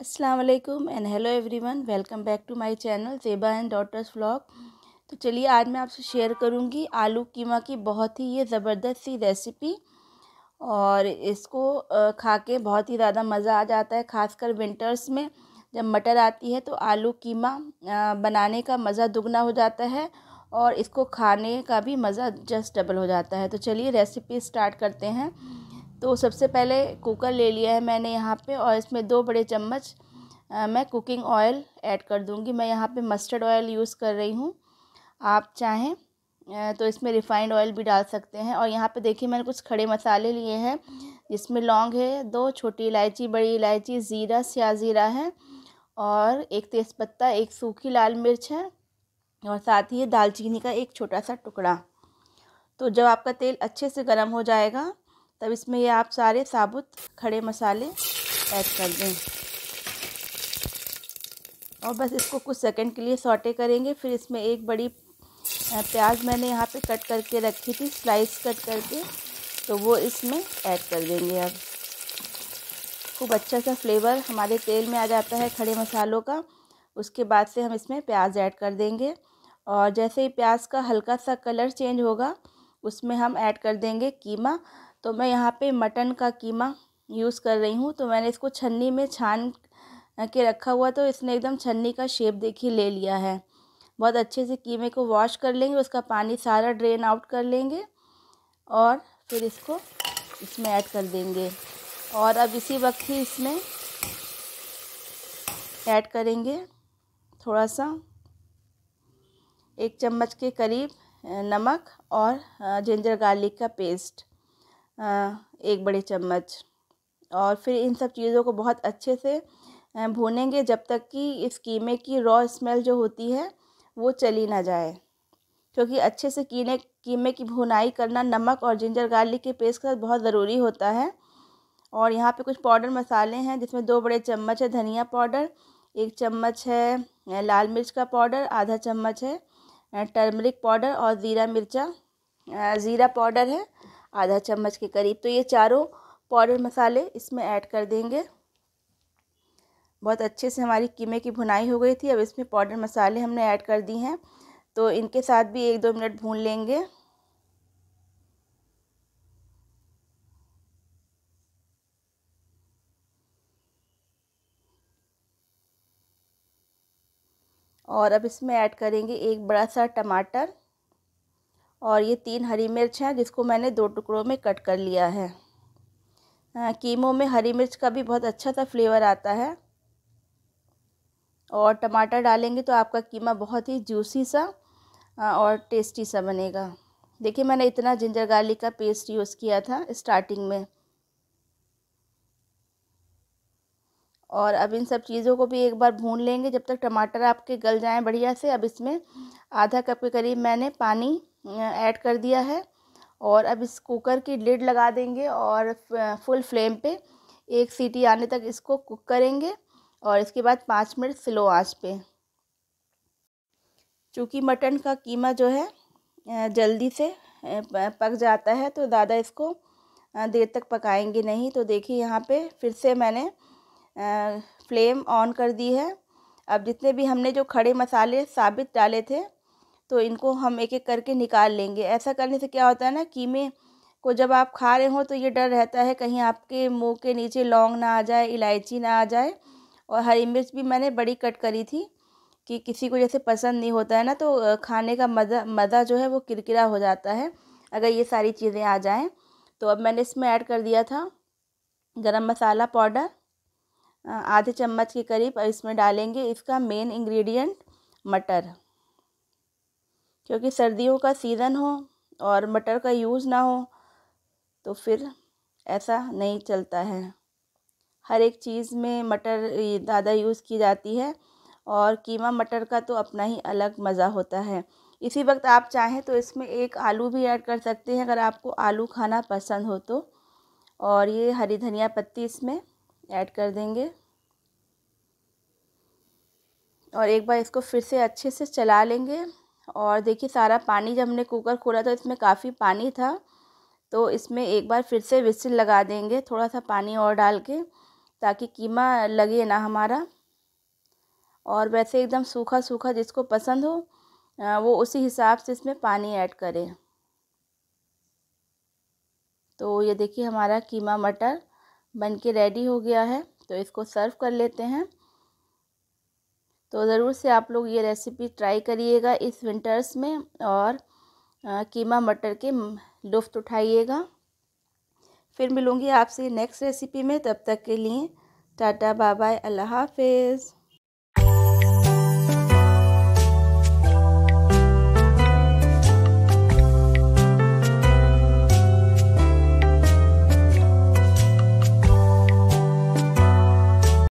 Aslam and hello everyone welcome back to my channel Zeba and daughters vlog तो चलिए आज मैं आपसे शेयर करूंगी आलू कीमा की बहुत ही ये ज़बरदस्त सी रेसिपी और इसको खा के बहुत ही ज़्यादा मज़ा आ जाता है ख़ासकर विंटर्स में जब मटर आती है तो आलू कीमा बनाने का मज़ा दुगना हो जाता है और इसको खाने का भी मज़ा जस्ट डबल हो जाता है तो चलिए रेसिपी स्टार्ट करते हैं तो सबसे पहले कुकर ले लिया है मैंने यहाँ पे और इसमें दो बड़े चम्मच मैं कुकिंग ऑयल ऐड कर दूँगी मैं यहाँ पे मस्टर्ड ऑयल यूज़ कर रही हूँ आप चाहें तो इसमें रिफ़ाइंड ऑयल भी डाल सकते हैं और यहाँ पे देखिए मैंने कुछ खड़े मसाले लिए हैं जिसमें लौंग है दो छोटी इलायची बड़ी इलायची ज़ीरा स्या ज़ीरा है और एक तेज़पत्ता एक सूखी लाल मिर्च है और साथ ही दालचीनी का एक छोटा सा टुकड़ा तो जब आपका तेल अच्छे से गर्म हो जाएगा तब इसमें ये आप सारे साबुत खड़े मसाले ऐड कर दें और बस इसको कुछ सेकंड के लिए सॉटे करेंगे फिर इसमें एक बड़ी प्याज मैंने यहाँ पे कट करके रखी थी स्लाइस कट करके तो वो इसमें ऐड कर देंगे अब खूब अच्छा सा फ्लेवर हमारे तेल में आ जाता है खड़े मसालों का उसके बाद से हम इसमें प्याज ऐड कर देंगे और जैसे ही प्याज का हल्का सा कलर चेंज होगा उसमें हम ऐड कर देंगे कीमा तो मैं यहाँ पे मटन का कीमा यूज़ कर रही हूँ तो मैंने इसको छन्नी में छान के रखा हुआ तो इसने एकदम छन्नी का शेप देखिए ले लिया है बहुत अच्छे से कीमे को वॉश कर लेंगे उसका पानी सारा ड्रेन आउट कर लेंगे और फिर इसको इसमें ऐड कर देंगे और अब इसी वक्त ही इसमें ऐड करेंगे थोड़ा सा एक चम्मच के करीब नमक और जिंजर गार्लिक का पेस्ट एक बड़े चम्मच और फिर इन सब चीज़ों को बहुत अच्छे से भूनेंगे जब तक कि इस कीमे की रॉ स्मेल जो होती है वो चली ना जाए क्योंकि अच्छे से कीने कीमे की भुनाई करना नमक और जिंजर गार्लिक के पेस्ट के साथ बहुत ज़रूरी होता है और यहाँ पे कुछ पाउडर मसाले हैं जिसमें दो बड़े चम्मच है धनिया पाउडर एक चम्मच है लाल मिर्च का पाउडर आधा चम्मच है टर्मरिक पाउडर और ज़ीरा मिर्चा ज़ीरा पाउडर है आधा चम्मच के करीब तो ये चारों पाउडर मसाले इसमें ऐड कर देंगे बहुत अच्छे से हमारी कीमे की भुनाई हो गई थी अब इसमें पाउडर मसाले हमने ऐड कर दी हैं तो इनके साथ भी एक दो मिनट भून लेंगे और अब इसमें ऐड करेंगे एक बड़ा सा टमाटर और ये तीन हरी मिर्च हैं जिसको मैंने दो टुकड़ों में कट कर लिया है हाँ, कीमो में हरी मिर्च का भी बहुत अच्छा सा फ्लेवर आता है और टमाटर डालेंगे तो आपका कीमा बहुत ही जूसी सा हाँ, और टेस्टी सा बनेगा देखिए मैंने इतना जिंजर गार्लिक का पेस्ट यूज़ किया था स्टार्टिंग में और अब इन सब चीज़ों को भी एक बार भून लेंगे जब तक टमाटर आपके गल जाएं बढ़िया से अब इसमें आधा कप के करीब मैंने पानी ऐड कर दिया है और अब इस कुकर की लिड लगा देंगे और फुल फ्लेम पे एक सीटी आने तक इसको कुक करेंगे और इसके बाद पाँच मिनट स्लो आंच पे चूँकि मटन का कीमा जो है जल्दी से पक जाता है तो ज़्यादा इसको देर तक पकाएंगे नहीं तो देखिए यहाँ पे फिर से मैंने फ्लेम ऑन कर दी है अब जितने भी हमने जो खड़े मसाले साबित डाले थे तो इनको हम एक एक करके निकाल लेंगे ऐसा करने से क्या होता है ना कीमे को जब आप खा रहे हों तो ये डर रहता है कहीं आपके मुंह के नीचे लौंग ना आ जाए इलायची ना आ जाए और हरी मिर्च भी मैंने बड़ी कट करी थी कि किसी को जैसे पसंद नहीं होता है ना तो खाने का मज़ा मज़ा जो है वो किरकिरा हो जाता है अगर ये सारी चीज़ें आ जाएं तो अब मैंने इसमें ऐड कर दिया था गरम मसाला पाउडर आधे चम्मच के करीब इसमें डालेंगे इसका मेन इंग्रेडिएंट मटर क्योंकि सर्दियों का सीज़न हो और मटर का यूज़ ना हो तो फिर ऐसा नहीं चलता है हर एक चीज़ में मटर ज़्यादा यूज़ की जाती है और कीमा मटर का तो अपना ही अलग मज़ा होता है इसी वक्त आप चाहें तो इसमें एक आलू भी ऐड कर सकते हैं अगर आपको आलू खाना पसंद हो तो और ये हरी धनिया पत्ती इसमें ऐड कर देंगे और एक बार इसको फिर से अच्छे से चला लेंगे और देखिए सारा पानी जब हमने कुकर खोला तो इसमें काफ़ी पानी था तो इसमें एक बार फिर से विसिल लगा देंगे थोड़ा सा पानी और डाल के ताकि कीमा लगे ना हमारा और वैसे एकदम सूखा सूखा जिसको पसंद हो वो उसी हिसाब से इसमें पानी ऐड करें तो ये देखिए हमारा कीमा मटर बन के रेडी हो गया है तो इसको सर्व कर लेते हैं तो ज़रूर से आप लोग ये रेसिपी ट्राई करिएगा इस विंटर्स में और कीमा मटर के लुफ्त उठाइएगा फिर मिलूँगी आपसे नेक्स्ट रेसिपी में तब तक के लिए टाटा बाय बाय अल्लाह हाफिज़